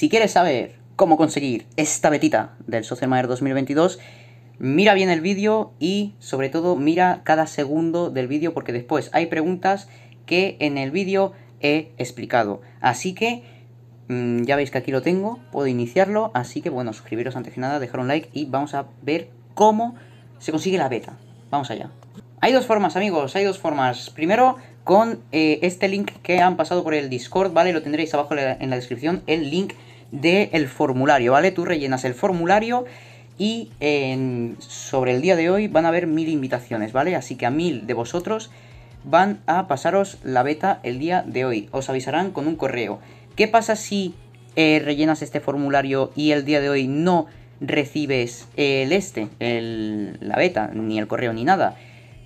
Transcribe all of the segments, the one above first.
Si quieres saber cómo conseguir esta betita del Social 2022, mira bien el vídeo y sobre todo mira cada segundo del vídeo porque después hay preguntas que en el vídeo he explicado. Así que mm, ya veis que aquí lo tengo, puedo iniciarlo, así que bueno, suscribiros antes que nada, dejar un like y vamos a ver cómo se consigue la beta. Vamos allá. Hay dos formas, amigos, hay dos formas. Primero, con eh, este link que han pasado por el Discord, ¿vale? Lo tendréis abajo en la descripción, el link del el formulario, ¿vale? Tú rellenas el formulario y sobre el día de hoy van a haber mil invitaciones, ¿vale? Así que a mil de vosotros van a pasaros la beta el día de hoy. Os avisarán con un correo. ¿Qué pasa si eh, rellenas este formulario y el día de hoy no recibes el este, el, la beta, ni el correo ni nada?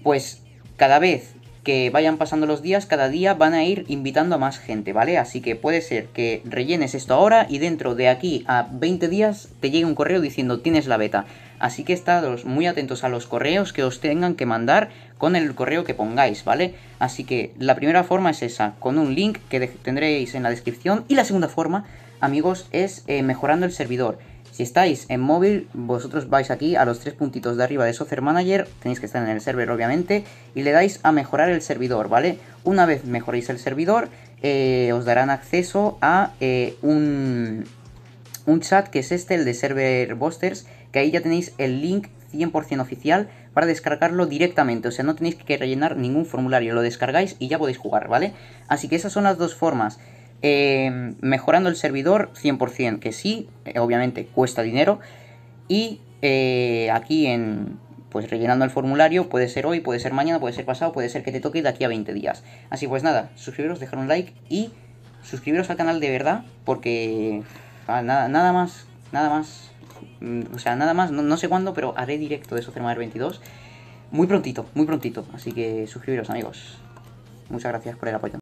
Pues cada vez que vayan pasando los días, cada día van a ir invitando a más gente, ¿vale? Así que puede ser que rellenes esto ahora y dentro de aquí a 20 días te llegue un correo diciendo tienes la beta. Así que estados muy atentos a los correos que os tengan que mandar con el correo que pongáis, ¿vale? Así que la primera forma es esa, con un link que tendréis en la descripción. Y la segunda forma, amigos, es eh, mejorando el servidor. Si estáis en móvil, vosotros vais aquí a los tres puntitos de arriba de Software Manager, tenéis que estar en el server obviamente, y le dais a mejorar el servidor, ¿vale? Una vez mejoréis el servidor, eh, os darán acceso a eh, un, un chat que es este, el de Server Busters, que ahí ya tenéis el link 100% oficial para descargarlo directamente, o sea, no tenéis que rellenar ningún formulario, lo descargáis y ya podéis jugar, ¿vale? Así que esas son las dos formas. Eh, mejorando el servidor 100%, que sí, eh, obviamente cuesta dinero. Y eh, aquí en, pues rellenando el formulario, puede ser hoy, puede ser mañana, puede ser pasado, puede ser que te toque de aquí a 20 días. Así pues nada, suscribiros, dejar un like y suscribiros al canal de verdad, porque ah, nada, nada más, nada más, o sea, nada más, no, sé cuándo, pero haré directo de software 22 muy prontito, muy prontito. Así que suscribiros amigos. Muchas gracias por el apoyo.